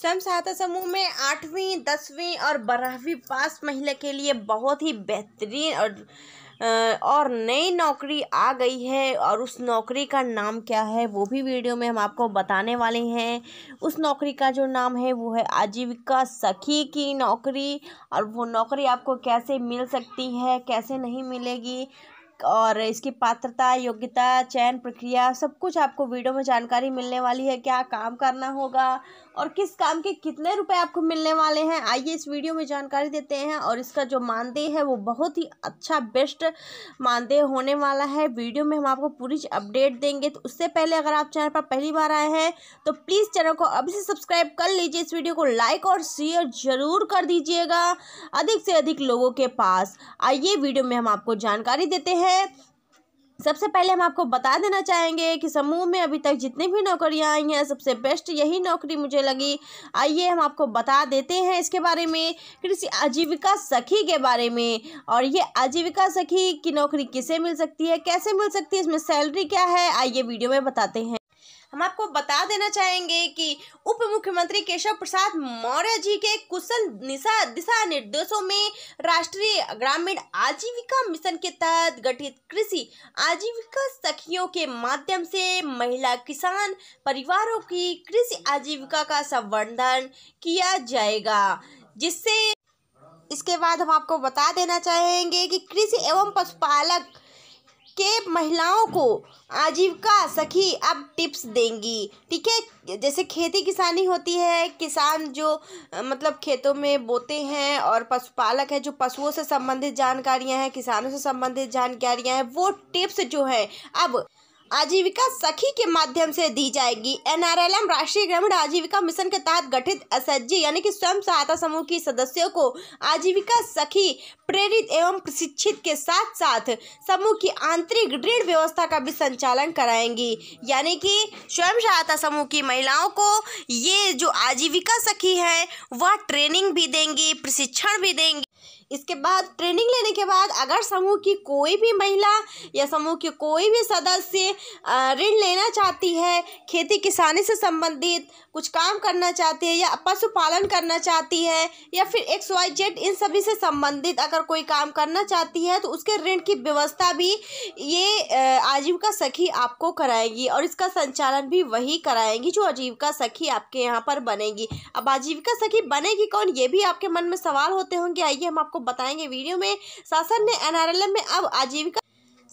स्वयं सहायता समूह में आठवीं दसवीं और बारहवीं पास महिला के लिए बहुत ही बेहतरीन और और नई नौकरी आ गई है और उस नौकरी का नाम क्या है वो भी वीडियो में हम आपको बताने वाले हैं उस नौकरी का जो नाम है वो है आजीविका सखी की नौकरी और वो नौकरी आपको कैसे मिल सकती है कैसे नहीं मिलेगी और इसकी पात्रता योग्यता चयन प्रक्रिया सब कुछ आपको वीडियो में जानकारी मिलने वाली है क्या काम करना होगा और किस काम के कितने रुपए आपको मिलने वाले हैं आइए इस वीडियो में जानकारी देते हैं और इसका जो मानदेय है वो बहुत ही अच्छा बेस्ट मानदेय होने वाला है वीडियो में हम आपको पूरी अपडेट देंगे तो उससे पहले अगर आप चैनल पर पहली बार आए हैं तो प्लीज़ चैनल को अभी से सब्सक्राइब कर लीजिए इस वीडियो को लाइक और शेयर ज़रूर कर दीजिएगा अधिक से अधिक लोगों के पास आइए वीडियो में हम आपको जानकारी देते हैं है सबसे पहले हम आपको बता देना चाहेंगे कि समूह में अभी तक जितनी भी नौकरियां आई हैं सबसे बेस्ट यही नौकरी मुझे लगी आइए हम आपको बता देते हैं इसके बारे में कृषि आजीविका सखी के बारे में और ये आजीविका सखी की नौकरी किसे मिल सकती है कैसे मिल सकती है इसमें सैलरी क्या है आइए वीडियो में बताते हैं हम आपको बता देना चाहेंगे कि उप मुख्यमंत्री केशव प्रसाद मौर्य जी के कुशल निशा दिशा निर्देशों में राष्ट्रीय ग्रामीण आजीविका मिशन के तहत गठित कृषि आजीविका सखियों के माध्यम से महिला किसान परिवारों की कृषि आजीविका का संवर्धन किया जाएगा जिससे इसके बाद हम आपको बता देना चाहेंगे कि कृषि एवं पशुपालक के महिलाओं को आजीविका सखी अब टिप्स देंगी ठीक है जैसे खेती किसानी होती है किसान जो मतलब खेतों में बोते हैं और पशुपालक है जो पशुओं से संबंधित जानकारियां हैं किसानों से संबंधित जानकारियां हैं वो टिप्स जो हैं अब आजीविका सखी के माध्यम से दी जाएगी एनआरएलएम राष्ट्रीय ग्रामीण आजीविका मिशन के तहत गठित जी यानी कि स्वयं सहायता समूह की सदस्यों को आजीविका सखी प्रेरित एवं प्रशिक्षित के साथ साथ समूह की आंतरिक ऋण व्यवस्था का भी संचालन कराएंगी यानी कि स्वयं सहायता समूह की महिलाओं को ये जो आजीविका सखी है वह ट्रेनिंग भी देंगी प्रशिक्षण भी देंगी इसके बाद ट्रेनिंग लेने के बाद अगर समूह की कोई भी महिला या समूह के कोई भी सदस्य ऋण लेना चाहती है खेती किसानी से संबंधित कुछ काम करना चाहती है या पशुपालन करना चाहती है या फिर एक्स वाई जेड इन सभी से संबंधित अगर कोई काम करना चाहती है तो उसके ऋण की व्यवस्था भी ये आजीविका सखी आपको कराएगी और इसका संचालन भी वही कराएंगी जो आजीविका सखी आपके यहाँ पर बनेगी अब आजीविका सखी बनेगी कौन ये भी आपके मन में सवाल होते होंगे आइए हम आपको बताएंगे वीडियो में शासन ने एनआरएलएम में अब आजीविका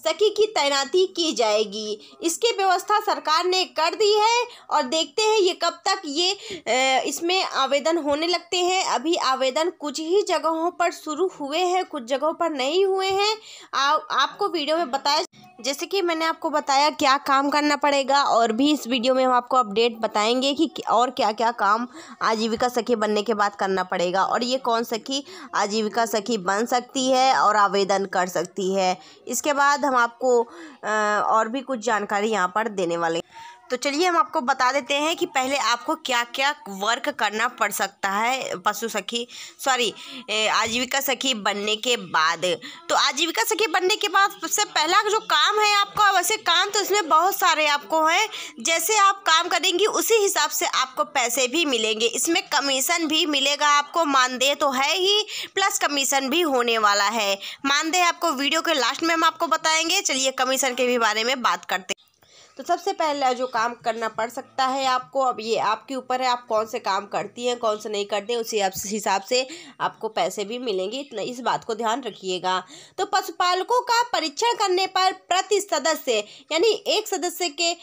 सखी की तैनाती की जाएगी इसकी व्यवस्था सरकार ने कर दी है और देखते हैं ये कब तक ये इसमें आवेदन होने लगते हैं अभी आवेदन कुछ ही जगहों पर शुरू हुए हैं कुछ जगहों पर नहीं हुए हैं आपको वीडियो में बताया जैसे कि मैंने आपको बताया क्या काम करना पड़ेगा और भी इस वीडियो में हम आपको अपडेट बताएंगे कि और क्या क्या काम आजीविका सखी बनने के बाद करना पड़ेगा और ये कौन सखी आजीविका सखी बन सकती है और आवेदन कर सकती है इसके बाद हम आपको और भी कुछ जानकारी यहाँ पर देने वाले तो चलिए हम आपको बता देते हैं कि पहले आपको क्या क्या वर्क करना पड़ सकता है पशु सखी सॉरी आजीविका सखी बनने के बाद तो आजीविका सखी बनने के बाद सबसे पहला जो काम है आपका वैसे काम तो इसमें बहुत सारे आपको हैं जैसे आप काम करेंगी उसी हिसाब से आपको पैसे भी मिलेंगे इसमें कमीशन भी मिलेगा आपको मानदेय तो है ही प्लस कमीशन भी होने वाला है मानदेय आपको वीडियो के लास्ट में हम आपको बताएंगे चलिए कमीशन के भी बारे में बात करते हैं तो सबसे पहला जो काम करना पड़ सकता है आपको अब ये आपके ऊपर है आप कौन से काम करती हैं कौन से नहीं करते हैं उसी हिसाब से आपको पैसे भी मिलेंगे इतना इस बात को ध्यान रखिएगा तो पशुपालकों का परीक्षण करने पर प्रति सदस्य यानी एक सदस्य के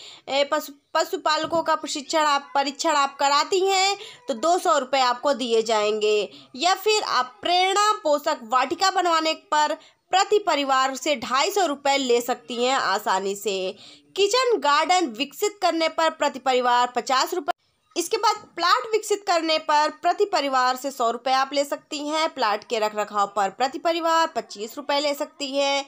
पशु पशुपालकों का प्रशिक्षण आप परीक्षण आप कराती हैं तो दो सौ रुपये आपको दिए जाएंगे या फिर आप प्रेरणा पोषक वाटिका बनवाने पर प्रति परिवार से ढाई सौ रुपये ले सकती हैं आसानी से किचन गार्डन विकसित करने पर प्रति परिवार पचास रुपये इसके बाद प्लाट विकसित करने पर प्रति परिवार से सौ रुपये आप ले सकती हैं प्लाट के रख रखाव पर प्रति परिवार पच्चीस रुपये ले सकती हैं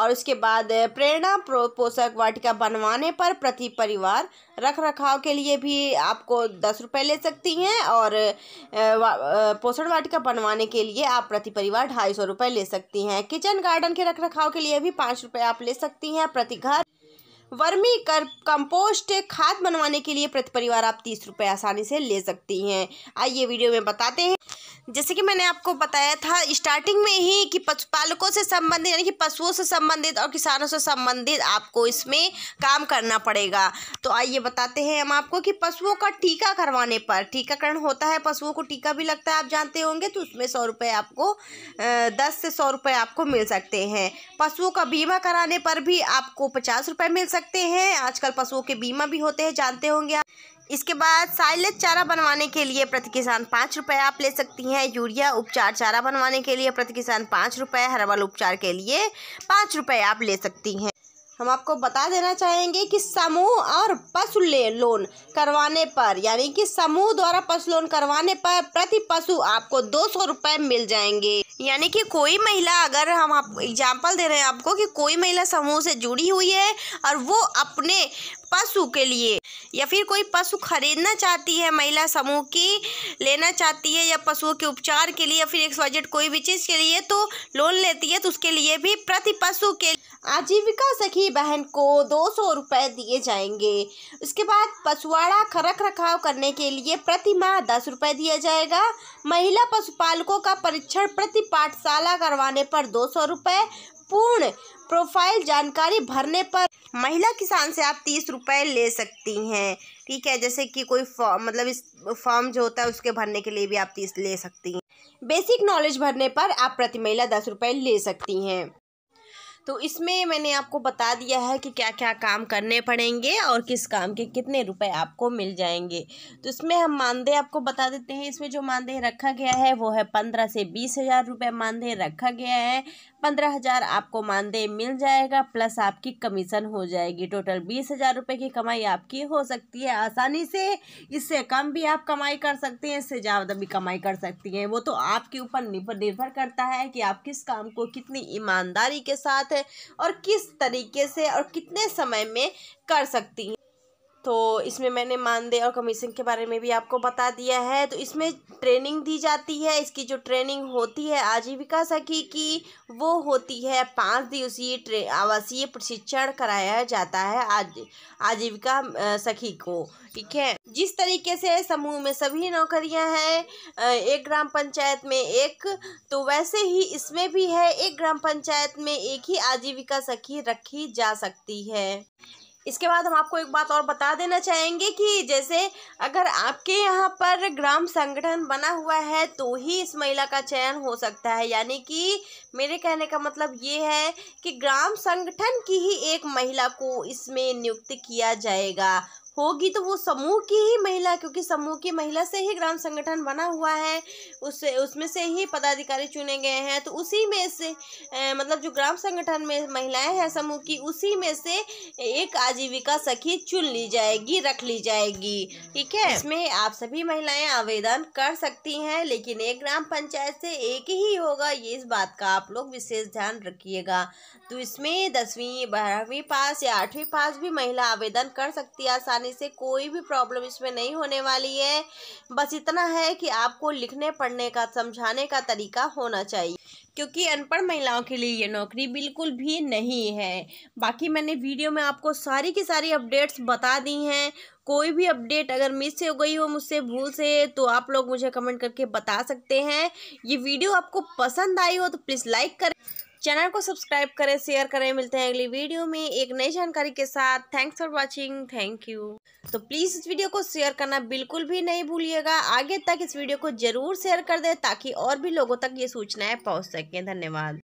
और उसके बाद प्रेरणा पोषक वाटिका बनवाने पर प्रति परिवार रख रखाव के लिए भी आपको दस रुपये ले सकती हैं और पोषण वाटिका बनवाने के लिए आप प्रति परिवार ढाई सौ रुपये ले सकती हैं किचन गार्डन के रख रखाव के लिए भी पाँच रुपये आप ले सकती हैं प्रति घर वर्मी कर कंपोस्ट खाद बनवाने के लिए प्रति परिवार आप तीस रुपये आसानी से ले सकती हैं आइए वीडियो में बताते हैं जैसे कि मैंने आपको बताया था स्टार्टिंग में ही कि पशुपालकों से संबंधित यानी कि पशुओं से संबंधित और किसानों से संबंधित आपको इसमें काम करना पड़ेगा तो आइए बताते हैं हम आपको कि पशुओं का टीका करवाने पर टीकाकरण होता है पशुओं को टीका भी लगता है आप जानते होंगे तो उसमें सौ रुपये आपको दस से सौ रुपये आपको मिल सकते हैं पशुओं का बीमा कराने पर भी आपको पचास रुपये मिल सकते हैं आजकल पशुओं के बीमा भी होते हैं जानते होंगे आप इसके बाद साइलेज चारा बनवाने के लिए प्रति किसान पाँच रुपये आप ले सकती हैं यूरिया उपचार चारा बनवाने के लिए प्रति किसान पाँच रुपये हर्बल उपचार के लिए पाँच रुपये आप ले सकती हैं हम आपको बता देना चाहेंगे कि समूह और पशु ले लोन करवाने पर यानी कि समूह द्वारा पशु लोन करवाने पर प्रति पशु आपको दो सौ रुपये मिल जाएंगे यानी कि कोई महिला अगर हम आप एग्जाम्पल दे रहे हैं आपको कि कोई महिला समूह से जुड़ी हुई है और वो अपने पशु के लिए या फिर कोई पशु खरीदना चाहती है महिला समूह की लेना चाहती है या पशुओं के उपचार के लिए या फिर बजट कोई भी चीज़ के लिए तो लोन लेती है तो उसके लिए भी प्रति पशु के आजीविका सखी बहन को दो सौ रुपये दिए जाएंगे उसके बाद पशुआड़ा खरक रखाव करने के लिए प्रति माह दस रुपये दिया जाएगा महिला पशुपालकों का परीक्षण प्रति पाठशाला करवाने पर दो सौ रुपये पूर्ण प्रोफाइल जानकारी भरने पर महिला किसान से आप तीस रुपये ले सकती हैं ठीक है जैसे कि कोई फॉर्म मतलब इस फॉर्म जो होता है उसके भरने के लिए भी आप तीस ले सकती हैं बेसिक नॉलेज भरने पर आप प्रति महिला दस रुपये ले सकती हैं तो इसमें मैंने आपको बता दिया है कि क्या क्या काम करने पड़ेंगे और किस काम के कितने रुपए आपको मिल जाएंगे तो इसमें हम मानदेय आपको बता देते हैं इसमें जो मानदेय रखा गया है वो है पंद्रह से बीस हज़ार रुपये मानदेय रखा गया है पंद्रह हज़ार आपको मानदेय मिल जाएगा प्लस आपकी कमीशन हो जाएगी टोटल बीस हज़ार रुपये की कमाई आपकी हो सकती है आसानी से इससे कम भी आप कमाई कर सकते हैं इससे ज़्यादा भी कमाई कर सकती हैं वो तो आपके ऊपर निर्भर करता है कि आप किस काम को कितनी ईमानदारी के साथ है और किस तरीके से और कितने समय में कर सकती हैं तो इसमें मैंने मानदेय और कमीशन के बारे में भी आपको बता दिया है तो इसमें ट्रेनिंग दी जाती है इसकी जो ट्रेनिंग होती है आजीविका सखी की वो होती है पाँच दिवसीय ट्रे आवासीय प्रशिक्षण कराया जाता है आज आजीविका सखी को ठीक है जिस तरीके से समूह में सभी नौकरियां हैं एक ग्राम पंचायत में एक तो वैसे ही इसमें भी है एक ग्राम पंचायत में एक ही आजीविका सखी रखी जा सकती है इसके बाद हम आपको एक बात और बता देना चाहेंगे कि जैसे अगर आपके यहाँ पर ग्राम संगठन बना हुआ है तो ही इस महिला का चयन हो सकता है यानी कि मेरे कहने का मतलब ये है कि ग्राम संगठन की ही एक महिला को इसमें नियुक्त किया जाएगा होगी तो वो समूह की ही महिला क्योंकि समूह की महिला से ही ग्राम संगठन बना हुआ है उससे उसमें से ही पदाधिकारी चुने गए हैं तो उसी में से ए, मतलब जो ग्राम संगठन में महिलाएं हैं समूह की उसी में से एक आजीविका सखी चुन ली जाएगी रख ली जाएगी ठीक है इसमें आप सभी महिलाएं आवेदन कर सकती हैं लेकिन एक ग्राम पंचायत से एक ही होगा ये इस बात का आप लोग विशेष ध्यान रखिएगा तो इसमें दसवीं बारहवीं पास या आठवीं पास भी महिला आवेदन कर सकती है आसानी आसानी से कोई भी प्रॉब्लम इसमें नहीं होने वाली है बस इतना है कि आपको लिखने पढ़ने का समझाने का तरीका होना चाहिए क्योंकि अनपढ़ महिलाओं के लिए ये नौकरी बिल्कुल भी नहीं है बाकी मैंने वीडियो में आपको सारी की सारी अपडेट्स बता दी हैं कोई भी अपडेट अगर मिस हो गई हो मुझसे भूल से तो आप लोग मुझे कमेंट करके बता सकते हैं ये वीडियो आपको पसंद आई हो तो प्लीज़ लाइक करें चैनल को सब्सक्राइब करें शेयर करें मिलते हैं अगली वीडियो में एक नई जानकारी के साथ thanks for watching thank you तो प्लीज़ इस वीडियो को शेयर करना बिल्कुल भी नहीं भूलिएगा आगे तक इस वीडियो को जरूर शेयर कर दें ताकि और भी लोगों तक ये सूचनाएं पहुंच सकें धन्यवाद